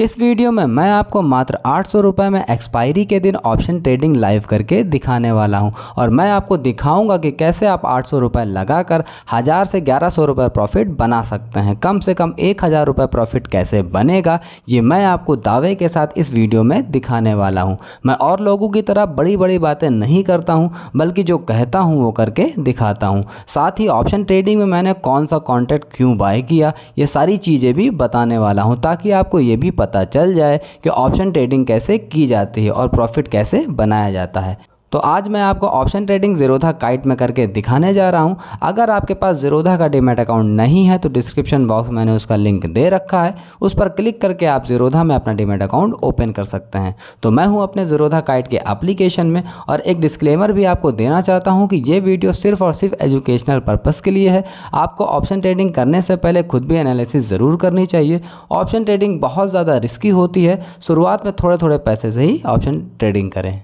इस वीडियो में मैं आपको मात्र आठ सौ रुपये में एक्सपायरी के दिन ऑप्शन ट्रेडिंग लाइव करके दिखाने वाला हूँ और मैं आपको दिखाऊंगा कि कैसे आप आठ सौ रुपये लगा कर हज़ार से ग्यारह सौ रुपये प्रॉफिट बना सकते हैं कम से कम एक हज़ार रुपये प्रॉफिट कैसे बनेगा ये मैं आपको दावे के साथ इस वीडियो में दिखाने वाला हूँ मैं और लोगों की तरह बड़ी बड़ी बातें नहीं करता हूँ बल्कि जो कहता हूँ वो करके दिखाता हूँ साथ ही ऑप्शन ट्रेडिंग में मैंने कौन सा कॉन्टेक्ट क्यों बाय किया ये सारी चीज़ें भी बताने वाला हूँ ताकि आपको ये भी पता पता चल जाए कि ऑप्शन ट्रेडिंग कैसे की जाती है और प्रॉफिट कैसे बनाया जाता है तो आज मैं आपको ऑप्शन ट्रेडिंग जीरोधा काइट में करके दिखाने जा रहा हूँ अगर आपके पास जीरोधा का डीमेट अकाउंट नहीं है तो डिस्क्रिप्शन बॉक्स मैंने उसका लिंक दे रखा है उस पर क्लिक करके आप जीरोधा में अपना डीमेट अकाउंट ओपन कर सकते हैं तो मैं हूँ अपने जीरोधा काइट के एप्लीकेशन में और एक डिस्क्लेमर भी आपको देना चाहता हूँ कि ये वीडियो सिर्फ और सिर्फ एजुकेशनल पर्पज़ के लिए है आपको ऑप्शन ट्रेडिंग करने से पहले खुद भी एनालिसिस ज़रूर करनी चाहिए ऑप्शन ट्रेडिंग बहुत ज़्यादा रिस्की होती है शुरुआत में थोड़े थोड़े पैसे से ही ऑप्शन ट्रेडिंग करें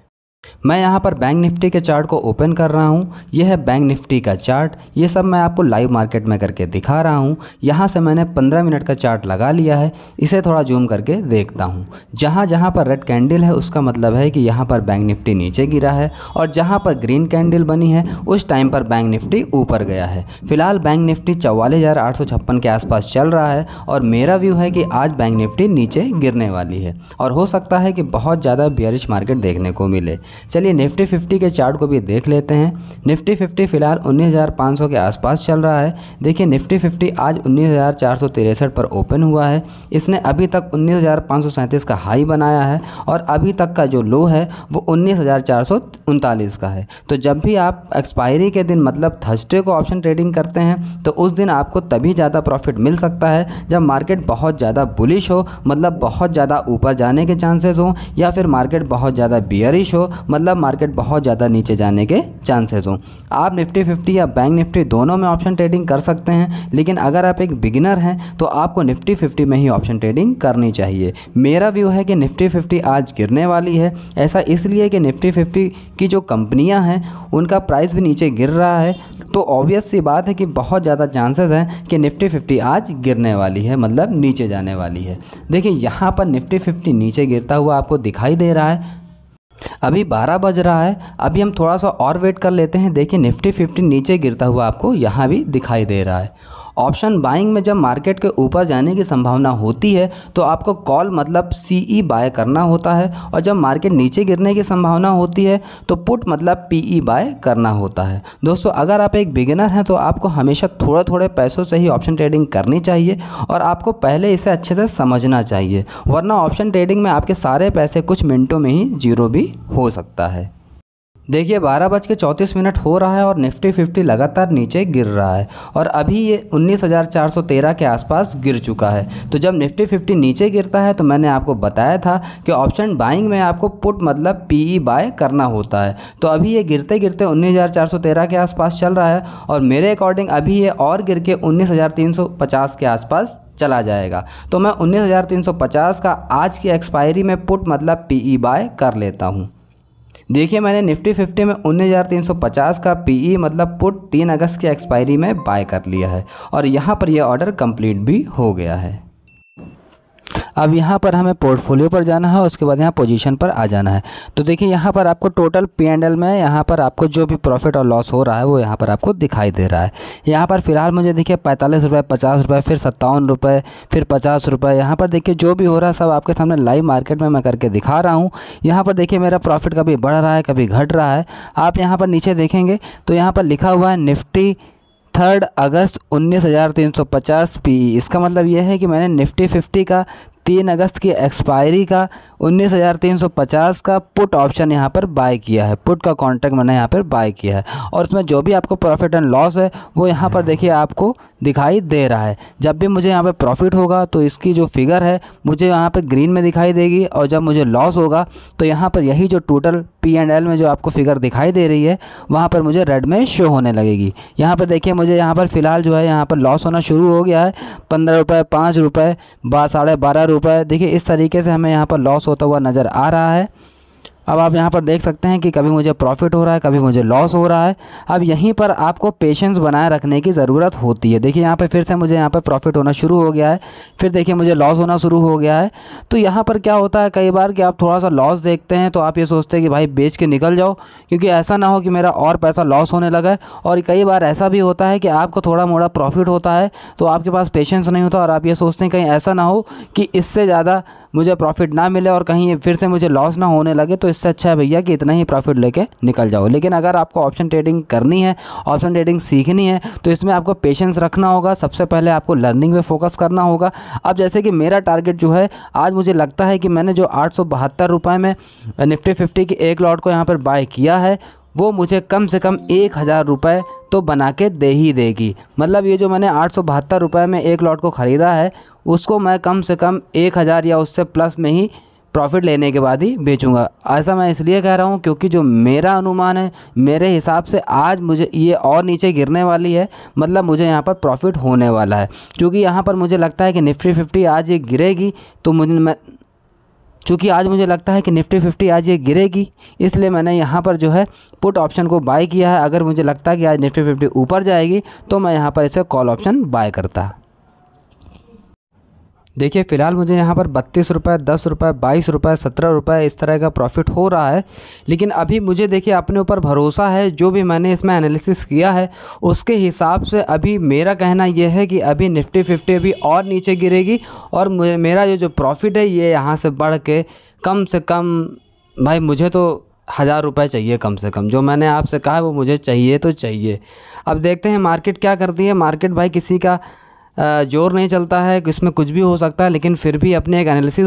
मैं यहाँ पर बैंक निफ्टी के चार्ट को ओपन कर रहा हूँ यह है बैंक निफ्टी का चार्ट ये सब मैं आपको लाइव मार्केट में करके दिखा रहा हूँ यहाँ से मैंने 15 मिनट का चार्ट लगा लिया है इसे थोड़ा जूम करके देखता हूँ जहाँ जहाँ पर रेड कैंडल है उसका मतलब है कि यहाँ पर बैंक निफ्टी नीचे गिरा है और जहाँ पर ग्रीन कैंडल बनी है उस टाइम पर बैंक निफ्टी ऊपर गया है फिलहाल बैंक निफ्टी चौवालीस के आसपास चल रहा है और मेरा व्यू है कि आज बैंक निफ्टी नीचे गिरने वाली है और हो सकता है कि बहुत ज़्यादा बियरिश मार्केट देखने को मिले चलिए निफ्टी फिफ्टी के चार्ट को भी देख लेते हैं निफ्टी फिफ्टी फिलहाल उन्नीस के आसपास चल रहा है देखिए निफ्टी फिफ्टी आज उन्नीस पर ओपन हुआ है इसने अभी तक उन्नीस का हाई बनाया है और अभी तक का जो लो है वो उन्नीस का है तो जब भी आप एक्सपायरी के दिन मतलब थर्सडे को ऑप्शन ट्रेडिंग करते हैं तो उस दिन आपको तभी ज़्यादा प्रॉफिट मिल सकता है जब मार्केट बहुत ज़्यादा बुलिश हो मतलब बहुत ज़्यादा ऊपर जाने के चांसेस हों या फिर मार्केट बहुत ज़्यादा बियरिश हो मतलब मार्केट बहुत ज़्यादा नीचे जाने के चांसेस हों आप निफ्टी फिफ्टी या बैंक निफ्टी दोनों में ऑप्शन ट्रेडिंग कर सकते हैं लेकिन अगर आप एक बिगिनर हैं तो आपको निफ्टी फिफ्टी में ही ऑप्शन ट्रेडिंग करनी चाहिए मेरा व्यू है कि निफ्टी फिफ्टी आज गिरने वाली है ऐसा इसलिए कि निफ्टी फिफ्टी की जो कंपनियाँ हैं उनका प्राइस भी नीचे गिर रहा है तो ऑब्वियस सी बात है कि बहुत ज़्यादा चांसेस हैं कि निफ्टी फिफ्टी आज गिरने वाली है मतलब नीचे जाने वाली है देखिए यहाँ पर निफ्टी फिफ्टी नीचे गिरता हुआ आपको दिखाई दे रहा है अभी 12 बज रहा है अभी हम थोड़ा सा और वेट कर लेते हैं देखिए निफ्टी 50 नीचे गिरता हुआ आपको यहाँ भी दिखाई दे रहा है ऑप्शन बाइंग में जब मार्केट के ऊपर जाने की संभावना होती है तो आपको कॉल मतलब सी ई e बाय करना होता है और जब मार्केट नीचे गिरने की संभावना होती है तो पुट मतलब पी ई e बाय करना होता है दोस्तों अगर आप एक बिगिनर हैं तो आपको हमेशा थोड़े थोड़े पैसों से ही ऑप्शन ट्रेडिंग करनी चाहिए और आपको पहले इसे अच्छे से समझना चाहिए वरना ऑप्शन ट्रेडिंग में आपके सारे पैसे कुछ मिनटों में ही जीरो भी हो सकता है देखिए बारह बज के चौंतीस मिनट हो रहा है और निफ्टी फिफ्टी लगातार नीचे गिर रहा है और अभी ये 19,413 के आसपास गिर चुका है तो जब निफ्टी फिफ्टी नीचे गिरता है तो मैंने आपको बताया था कि ऑप्शन बाइंग में आपको पुट मतलब पीई बाय करना होता है तो अभी ये गिरते गिरते 19,413 के आसपास चल रहा है और मेरे अकॉर्डिंग अभी ये और गिर के उन्नीस के आसपास चला जाएगा तो मैं उन्नीस का आज की एक्सपायरी में पुट मतलब ई बाय कर लेता हूँ देखिए मैंने निफ्टी फिफ्टी में 19,350 का पीई e मतलब पुट 3 अगस्त की एक्सपायरी में बाय कर लिया है और यहाँ पर यह ऑर्डर कंप्लीट भी हो गया है अब यहाँ पर हमें पोर्टफोलियो पर जाना है उसके बाद यहाँ पोजीशन पर आ जाना है तो देखिए यहाँ पर आपको टोटल पी एंड एल में यहाँ पर आपको जो भी प्रॉफिट और लॉस हो रहा है वो यहाँ पर आपको दिखाई दे रहा है यहाँ पर फिलहाल मुझे देखिए पैंतालीस रुपये पचास रुपये फिर सत्तावन रुपये फिर पचास रुपये यहाँ पर देखिए जो भी हो रहा है सब आपके सामने लाइव मार्केट में मैं करके दिखा रहा हूँ यहाँ पर देखिए मेरा प्रॉफिट कभी बढ़ रहा है कभी घट रहा है आप यहाँ पर नीचे देखेंगे तो यहाँ पर लिखा हुआ है निफ्टी थर्ड अगस्त 19,350 पी इसका मतलब यह है कि मैंने निफ्टी 50 का तीन अगस्त की एक्सपायरी का उन्नीस हज़ार तीन सौ पचास का पुट ऑप्शन यहाँ पर बाय किया है पुट का कॉन्ट्रैक्ट मैंने यहाँ पर बाय किया है और उसमें जो भी आपको प्रॉफिट एंड लॉस है वो यहाँ पर देखिए आपको दिखाई दे रहा है जब भी मुझे यहाँ पर प्रॉफिट होगा तो इसकी जो फिगर है मुझे यहाँ पर ग्रीन में दिखाई देगी और जब मुझे लॉस होगा तो यहाँ पर यही जो टोटल पी एंड एल में जो आपको फिगर दिखाई दे रही है वहाँ पर मुझे रेड में शो होने लगेगी यहाँ पर देखिए मुझे यहाँ पर फ़िलहाल जो है यहाँ पर लॉस होना शुरू हो गया है पंद्रह रुपये पाँच रुपये बा साढ़े बारह ऊपर देखिए इस तरीके से हमें यहाँ पर लॉस होता हुआ नज़र आ रहा है अब आप यहाँ पर देख सकते हैं कि कभी मुझे प्रॉफिट हो रहा है कभी मुझे लॉस हो रहा है अब यहीं पर आपको पेशेंस बनाए रखने की ज़रूरत होती है देखिए यहाँ पर फिर से मुझे यहाँ पर प्रॉफिट होना शुरू हो गया है फिर देखिए मुझे लॉस होना शुरू हो गया है तो यहाँ पर क्या होता है कई बार कि आप थोड़ा सा लॉस देखते हैं तो आप ये सोचते हैं कि भाई बेच के निकल जाओ क्योंकि ऐसा ना हो कि मेरा और पैसा लॉस होने लगा और कई बार ऐसा भी होता है कि आपको थोड़ा मोड़ा प्रॉफिट होता है तो आपके पास पेशेंस नहीं होता और आप ये सोचते हैं कहीं ऐसा ना हो कि इससे ज़्यादा मुझे प्रॉफिट ना मिले और कहीं फिर से मुझे लॉस ना होने लगे तो इससे अच्छा है भैया कि इतना ही प्रॉफिट लेके निकल जाओ लेकिन अगर आपको ऑप्शन ट्रेडिंग करनी है ऑप्शन ट्रेडिंग सीखनी है तो इसमें आपको पेशेंस रखना होगा सबसे पहले आपको लर्निंग पर फोकस करना होगा अब जैसे कि मेरा टारगेट जो है आज मुझे लगता है कि मैंने जो आठ में निफ्टी फिफ्टी की एक लॉट को यहाँ पर बाय किया है वो मुझे कम से कम एक हज़ार रुपये तो बना के दे ही देगी मतलब ये जो मैंने आठ सौ बहत्तर रुपये में एक लॉट को ख़रीदा है उसको मैं कम से कम एक हज़ार या उससे प्लस में ही प्रॉफिट लेने के बाद ही बेचूंगा ऐसा मैं इसलिए कह रहा हूँ क्योंकि जो मेरा अनुमान है मेरे हिसाब से आज मुझे ये और नीचे गिरने वाली है मतलब मुझे यहाँ पर प्रॉफिट होने वाला है क्योंकि यहाँ पर मुझे लगता है कि निफ्टी फिफ्टी आज ये गिरेगी तो मुझे मैं चूँकि आज मुझे लगता है कि निफ्टी फिफ्टी आज ये गिरेगी इसलिए मैंने यहाँ पर जो है पुट ऑप्शन को बाय किया है अगर मुझे लगता है कि आज निफ्टी फिफ्टी ऊपर जाएगी तो मैं यहाँ पर इसे कॉल ऑप्शन बाय करता देखिए फ़िलहाल मुझे यहाँ पर बत्तीस रुपये दस रुपये बाईस रुपये सत्रह रुपये इस तरह का प्रॉफिट हो रहा है लेकिन अभी मुझे देखिए अपने ऊपर भरोसा है जो भी मैंने इसमें एनालिसिस किया है उसके हिसाब से अभी मेरा कहना यह है कि अभी निफ्टी फिफ्टी अभी और नीचे गिरेगी और मेरा जो जो प्रॉफिट है ये यहाँ से बढ़ के कम से कम भाई मुझे तो हज़ार रुपये चाहिए कम से कम जो मैंने आपसे कहा है वो मुझे चाहिए तो चाहिए अब देखते हैं मार्केट क्या करती है मार्केट भाई किसी का जोर नहीं चलता है इसमें कुछ भी हो सकता है लेकिन फिर भी अपने एक एनालिसिस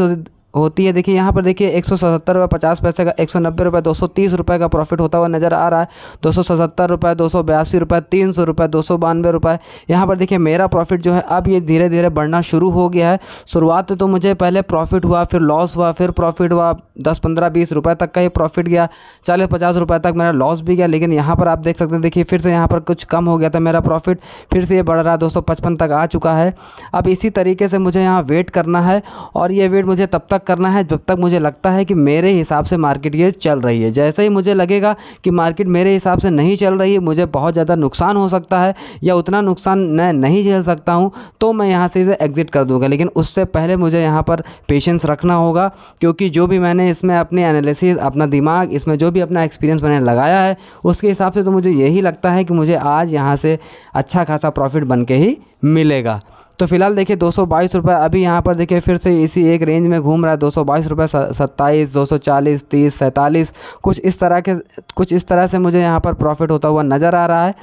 होती है देखिए यहाँ पर देखिए एक सौ सतहत्तर रुपये पचास पैसे का एक सौ नब्बे रुपये दो सौ तीस रुपये का प्रॉफिट होता हुआ नज़र आ रहा है दो सौ सतहत्तर रुपये दो सौ बयासी रुपये तीन सौ रुपये दो सौ बानवे रुपये यहाँ पर देखिए मेरा प्रॉफिट जो है अब ये धीरे धीरे बढ़ना शुरू हो गया है शुरुआत तो मुझे पहले प्रॉफिट हुआ फिर लॉस हुआ फिर प्रॉफिट हुआ दस पंद्रह बीस रुपये तक का ही प्रॉफिट गया चालीस पचास रुपये तक मेरा लॉस भी गया लेकिन यहाँ पर आप देख सकते हैं देखिए फिर से यहाँ पर कुछ कम हो गया था मेरा प्रॉफिट फिर से ये बढ़ रहा है दो सौ पचपन तक आ चुका है अब इसी तरीके से मुझे यहाँ वेट करना है और ये वेट मुझे तब तक तक करना है जब तक मुझे लगता है कि मेरे हिसाब से मार्केट ये चल रही है जैसे ही मुझे लगेगा कि मार्केट मेरे हिसाब से नहीं चल रही है मुझे बहुत ज़्यादा नुकसान हो सकता है या उतना नुकसान मैं नहीं झेल सकता हूँ तो मैं यहाँ से इसे एग्ज़िट कर दूँगा लेकिन उससे पहले मुझे यहाँ पर पेशेंस रखना होगा क्योंकि जो भी मैंने इसमें अपनी एनालिसिस अपना दिमाग इसमें जो भी अपना एक्सपीरियंस मैंने लगाया है उसके हिसाब से तो मुझे यही लगता है कि मुझे आज यहाँ से अच्छा खासा प्रॉफिट बन के ही मिलेगा तो फिलहाल देखिए दो सौ अभी यहाँ पर देखिए फिर से इसी एक रेंज में घूम रहा है दो सौ बाईस रुपये सत्ताईस दो सौ चालीस तीस सैंतालीस कुछ इस तरह के कुछ इस तरह से मुझे यहाँ पर प्रॉफिट होता हुआ नज़र आ रहा है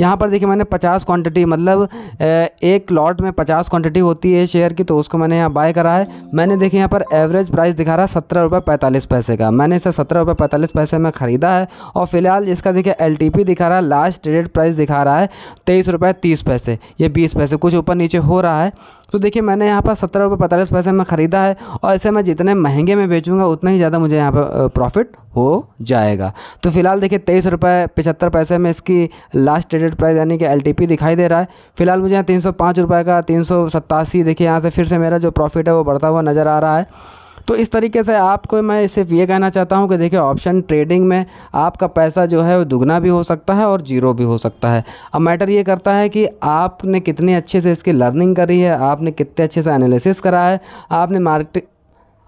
यहाँ पर देखिए मैंने पचास क्वान्टिटी मतलब एक लॉट में पचास क्वान्टिटी होती है शेयर की तो उसको मैंने यहाँ बाय करा है मैंने देखिए यहाँ पर एवरेज प्राइस दिखा रहा है सत्रह रुपये पैंतालीस पैसे का मैंने इसे सत्रह रुपये पैंतालीस पैसे में ख़रीदा है और फिलहाल इसका देखिए एल दिखा रहा है लास्ट ट्रेडेड प्राइस दिखा रहा है तेईस रुपये तीस पैसे ये बीस पैसे कुछ ऊपर नीचे हो रहा है तो देखिए मैंने यहाँ पर सत्रह रुपये पैंतालीस पैसे में ख़रीदा है और इसे मैं जितने महंगे में बेचूँगा उतना ही ज़्यादा मुझे यहाँ पर प्रॉफिट हो जाएगा तो फिलहाल देखिए तेईस रुपये पचहत्तर पैसे में इसकी लास्ट अपडेटेड प्राइस यानी कि एल दिखाई दे रहा है फिलहाल मुझे यहाँ तीन सौ का तीन देखिए यहाँ से फिर से मेरा जो प्रॉफिट है वो बढ़ता हुआ नज़र आ रहा है तो इस तरीके से आपको मैं सिर्फ ये कहना चाहता हूँ कि देखिए ऑप्शन ट्रेडिंग में आपका पैसा जो है वो दुगना भी हो सकता है और जीरो भी हो सकता है अब मैटर ये करता है कि आपने कितने अच्छे से इसकी लर्निंग करी है आपने कितने अच्छे से एनालिसिस करा है आपने मार्केट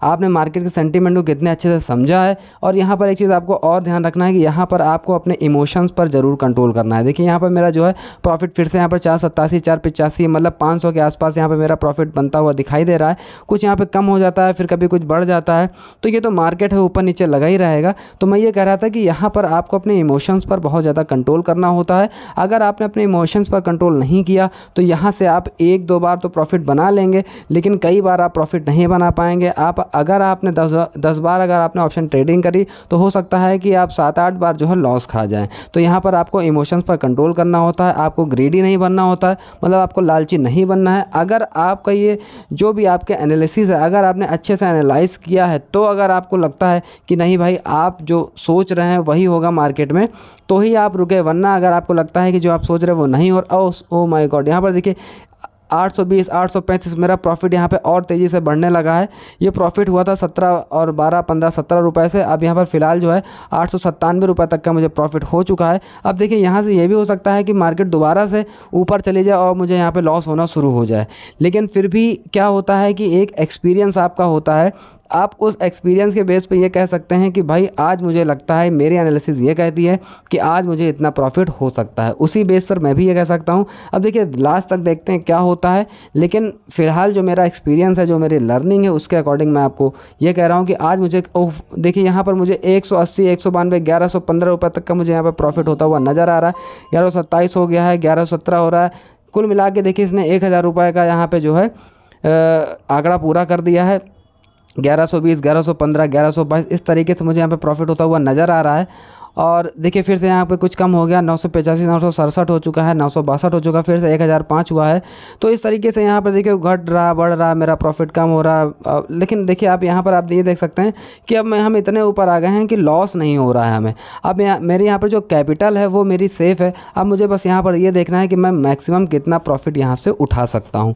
आपने मार्केट के सेंटीमेंट को कितने अच्छे से समझा है और यहाँ पर एक चीज़ आपको और ध्यान रखना है कि यहाँ पर आपको अपने इमोशंस पर ज़रूर कंट्रोल करना है देखिए यहाँ पर मेरा जो है प्रॉफिट फिर से यहाँ पर चार सत्तासी चार पचासी मतलब पाँच सौ के आसपास यहाँ पर मेरा प्रॉफिट बनता हुआ दिखाई दे रहा है कुछ यहाँ पर कम हो जाता है फिर कभी कुछ बढ़ जाता है तो ये तो मार्केट है ऊपर नीचे लगा ही रहेगा तो मैं ये कह रहा था कि यहाँ पर आपको अपने इमोशंस पर बहुत ज़्यादा कंट्रोल करना होता है अगर आपने अपने इमोशंस पर कंट्रोल नहीं किया तो यहाँ से आप एक दो बार तो प्रॉफिट बना लेंगे लेकिन कई बार आप प्रॉफिट नहीं बना पाएंगे आप अगर आपने दस दस बार अगर आपने ऑप्शन ट्रेडिंग करी तो हो सकता है कि आप सात आठ बार जो है लॉस खा जाएँ तो यहाँ पर आपको इमोशंस पर कंट्रोल करना होता है आपको ग्रीडी नहीं बनना होता है मतलब आपको लालची नहीं बनना है अगर आपका ये जो भी आपके एनालिसिस है अगर आपने अच्छे से एनालाइज किया है तो अगर आपको लगता है कि नहीं भाई आप जो सोच रहे हैं वही होगा मार्केट में तो ही आप रुके वरना अगर आपको लगता है कि जो आप सोच रहे हैं वो नहीं और ओ माय गॉड यहाँ पर देखिए आठ सौ मेरा प्रॉफिट यहाँ पे और तेज़ी से बढ़ने लगा है ये प्रॉफिट हुआ था 17 और 12 15 सत्रह रुपये से अब यहाँ पर फ़िलहाल जो है आठ सौ रुपये तक का मुझे प्रॉफिट हो चुका है अब देखिए यहाँ से ये भी हो सकता है कि मार्केट दोबारा से ऊपर चली जाए और मुझे यहाँ पर लॉस होना शुरू हो जाए लेकिन फिर भी क्या होता है कि एक एक्सपीरियंस आपका होता है आप उस एक्सपीरियंस के बेस पे ये कह सकते हैं कि भाई आज मुझे लगता है मेरी एनालिसिस ये कहती है कि आज मुझे इतना प्रॉफिट हो सकता है उसी बेस पर मैं भी ये कह सकता हूँ अब देखिए लास्ट तक देखते हैं क्या होता है लेकिन फ़िलहाल जो मेरा एक्सपीरियंस है जो मेरी लर्निंग है उसके अकॉर्डिंग मैं आपको ये कह रहा हूँ कि आज मुझे देखिए यहाँ पर मुझे एक सौ अस्सी एक सौ बानवे ग्यारह सौ पंद्रह रुपये तक का मुझे यहाँ पर प्रॉफिट होता हुआ नज़र आ रहा है ग्यारह सौ सत्ताईस हो गया है ग्यारह सौ सत्रह हो रहा है कुल मिला के देखिए इसने एक हज़ार रुपये का यहाँ पे जो है आंकड़ा पूरा कर दिया है ग्यारह सौ बीस ग्यारह सौ पंद्रह ग्यारह सौ बाईस इस तरीके से मुझे यहाँ पे प्रॉफिट होता हुआ नज़र आ रहा है और देखिए फिर से यहाँ पे कुछ कम हो गया नौ सौ पचासी नौ सौ सड़सठ हो चुका है नौ सौ बासठ हो चुका है फिर से एक हज़ार पाँच हुआ है तो इस तरीके से यहाँ पर देखिए घट रहा बढ़ रहा मेरा प्रॉफिट कम हो रहा लेकिन देखिए आप यहाँ पर आप ये देख सकते हैं कि अब हम इतने ऊपर आ गए हैं कि लॉस नहीं हो रहा है हमें अब यहाँ मेरे यहाँ पर जो कैपिटल है वो मेरी सेफ़ है अब मुझे बस यहाँ पर ये यह देखना है कि मैं मैक्सिमम कितना प्रॉफिट यहाँ से उठा सकता हूँ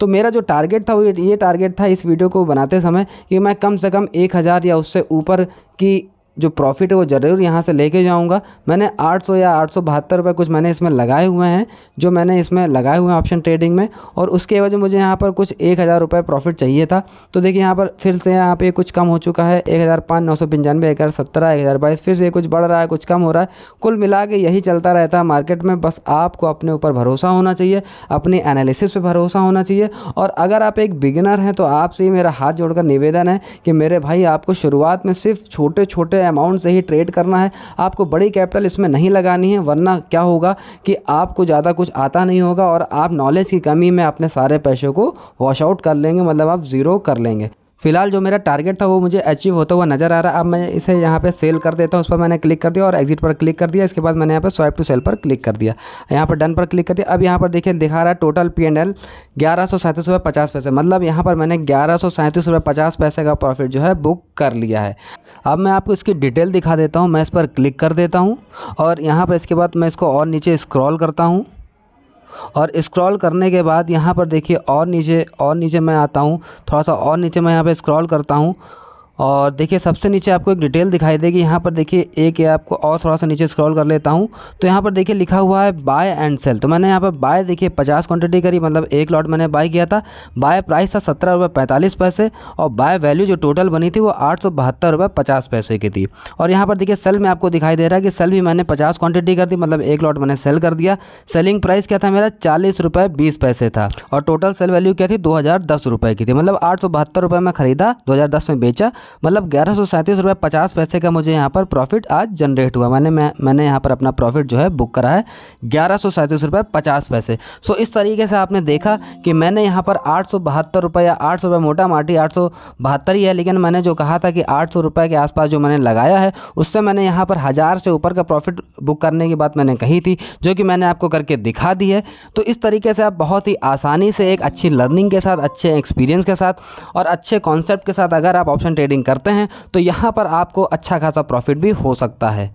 तो मेरा जो टारगेट था वो ये टारगेट था इस वीडियो को बनाते समय कि मैं कम से कम एक हज़ार या उससे ऊपर की जो प्रॉफिट है वो ज़रूर यहाँ से लेके जाऊँगा मैंने 800 या आठ सौ रुपये कुछ मैंने इसमें लगाए हुए हैं जो मैंने इसमें लगाए हुए हैं ऑप्शन ट्रेडिंग में और उसके वजह मुझे यहाँ पर कुछ एक हज़ार रुपये प्रॉफिट चाहिए था तो देखिए यहाँ पर फिर से यहाँ पे कुछ कम हो चुका है एक हज़ार पाँच नौ सौ पंचानवे एक हज़ार सत्रह एक हज़ार बाईस फिर से कुछ बढ़ रहा है कुछ कम हो रहा है कुल मिला के यही चलता रहता है मार्केट में बस आपको अपने ऊपर भरोसा होना चाहिए अपने एनालिसिस पर भरोसा होना चाहिए और अगर आप एक बिगिनर हैं तो आपसे मेरा हाथ जोड़कर निवेदन है कि मेरे भाई आपको शुरुआत में सिर्फ छोटे छोटे अमाउंट से ही ट्रेड करना है आपको बड़ी कैपिटल इसमें नहीं लगानी है वरना क्या होगा कि आपको ज़्यादा कुछ आता नहीं होगा और आप नॉलेज की कमी में अपने सारे पैसे को वॉश आउट कर लेंगे मतलब आप ज़ीरो कर लेंगे फिलहाल जो मेरा टारगेट था वो मुझे अचीव होता हुआ नज़र आ रहा अब मैं इसे यहाँ पे सेल कर देता हूँ उस पर मैंने क्लिक कर दिया और एग्जिट पर क्लिक कर दिया इसके बाद मैंने यहाँ पे स्वाइप टू सेल पर क्लिक कर दिया यहाँ पर डन पर क्लिक कर दिया अब यहाँ पर देखिए दिखा रहा है टोटल पी एंड एल ग्यारह सौ सैंतीस रुपये पचास पैसे मतलब यहाँ पर मैंने ग्यारह सौ सैंतीस रुपये पचास पैसे का प्रॉफिट जो है बुक कर लिया है अब मैं आपको इसकी डिटेल दिखा देता हूँ मैं इस पर क्लिक कर देता हूँ और यहाँ पर इसके बाद मैं इसको और नीचे स्क्रॉल करता हूँ और स्क्रॉल करने के बाद यहाँ पर देखिए और नीचे और नीचे मैं आता हूँ थोड़ा सा और नीचे मैं यहाँ पर स्क्रॉल करता हूँ और देखिए सबसे नीचे आपको एक डिटेल दिखाई देगी यहाँ पर देखिए एक या आपको और थोड़ा सा नीचे स्क्रॉल कर लेता हूँ तो यहाँ पर देखिए लिखा हुआ है बाय एंड सेल तो मैंने यहाँ पर बाय देखिए पचास क्वांटिटी करी मतलब एक लॉट मैंने बाय किया था बाय प्राइस था सत्रह रुपये पैंतालीस पैसे और बाय वैल्यू जो टोटल बनी थी वो आठ सौ बहत्तर रुपये पचास पैसे की थी और यहाँ पर देखिए सेल में आपको दिखाई दे रहा है कि सेल भी मैंने पचास क्वांटिटी कर दी मतलब एक लॉट मैंने सेल कर दिया सेलिंग प्राइस क्या था मेरा चालीस रुपये बीस पैसे था और टोटल सेल वैल्यू क्या थी दो हज़ार दस रुपये की थी मतलब आठ सौ बहत्तर रुपये में ख़रीदा दो हज़ार दस में बेचा मतलब ग्यारह सौ सैंतीस रुपये पचास पैसे का मुझे यहाँ पर प्रॉफिट आज जनरेट हुआ मैंने मैं मैंने यहाँ पर अपना प्रॉफिट जो है बुक करा है ग्यारह सौ सैंतीस रुपये पचास पैसे सो इस तरीके से आपने देखा कि मैंने यहाँ पर आठ सौ बहत्तर रुपये या आठ सौ रुपये मोटा माटी आठ सौ बहत्तर ही है लेकिन मैंने जो कहा था कि आठ सौ रुपये के आसपास जो मैंने लगाया है उससे मैंने यहाँ पर हज़ार से ऊपर का प्रॉफिट बुक करने की बात मैंने कही थी जो कि मैंने आपको करके दिखा दी है तो इस तरीके से आप बहुत ही आसानी से एक अच्छी लर्निंग के साथ अच्छे एक्सपीरियंस के साथ और अच्छे कॉन्सेप्ट के साथ अगर आप ऑप्शन ट्रेडिंग करते हैं तो यहाँ पर आपको अच्छा खासा प्रॉफिट भी हो सकता है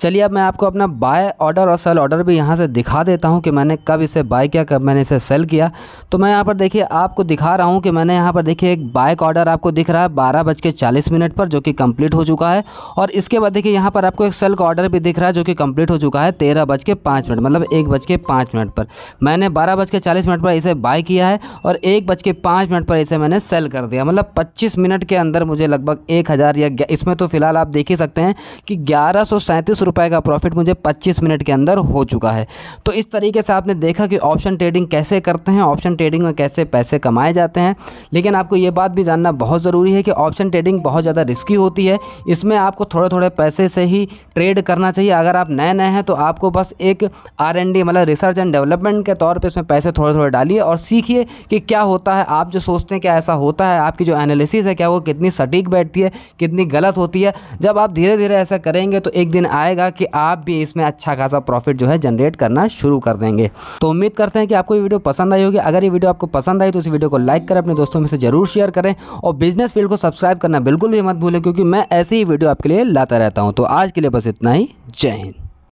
चलिए अब मैं आपको अपना बाय ऑर्डर और सेल ऑर्डर भी यहाँ से दिखा देता हूँ कि मैंने कब इसे बाय किया कब मैंने इसे सेल किया तो मैं यहाँ पर देखिए आपको दिखा रहा हूँ कि मैंने यहाँ पर देखिए एक बाय का ऑर्डर आपको दिख रहा है बारह बज के चालीस मिनट पर जो कि कंप्लीट हो चुका है और इसके बाद देखिए यहाँ पर आपको एक सेल का ऑर्डर भी दिख रहा है जो कि कम्प्लीट हो चुका है तेरह बज के पाँच मिनट मतलब एक बज के पाँच मिनट पर मैंने बारह बज के चालीस मिनट पर इसे बाय किया है और एक बज के पाँच मिनट पर इसे मैंने सेल कर दिया मतलब पच्चीस मिनट के अंदर मुझे लगभग एक हज़ार या इसमें तो फिलहाल आप देख ही सकते हैं कि ग्यारह सौ सैंतीस रुपये का प्रॉफिट मुझे पच्चीस मिनट के अंदर हो चुका है तो इस तरीके से आपने देखा कि ऑप्शन ट्रेडिंग कैसे करते हैं ऑप्शन ट्रेडिंग में कैसे पैसे कमाए जाते हैं लेकिन आपको ये बात भी जानना बहुत ज़रूरी है कि ऑप्शन ट्रेडिंग बहुत ज़्यादा रिस्की होती है इसमें आपको थोड़े थोड़े पैसे से ही ट्रेड करना चाहिए अगर आप नए नए हैं तो आपको बस एक आर एन डी मतलब रिसर्च एंड डेवलपमेंट के तौर पर इसमें पैसे थोड़े थोड़े डालिए और सीखिए कि क्या होता है आप जो सोचते हैं क्या ऐसा होता है आपकी जो एनालिसिस है क्या वो कितनी सटीक बैठती है कितनी गलत होती है जब आप धीरे धीरे ऐसा करेंगे तो एक दिन आएगा जाएगा कि आप भी इसमें अच्छा खासा प्रॉफिट जो है जनरेट करना शुरू कर देंगे तो उम्मीद करते हैं कि आपको ये वीडियो पसंद आई होगी अगर ये वीडियो आपको पसंद आई तो इस वीडियो को लाइक करें अपने दोस्तों में से जरूर शेयर करें और बिजनेस फील्ड को सब्सक्राइब करना बिल्कुल भी मत भूलें क्योंकि मैं ऐसी ही वीडियो आपके लिए लाता रहता हूँ तो आज के लिए बस इतना ही जय हिंद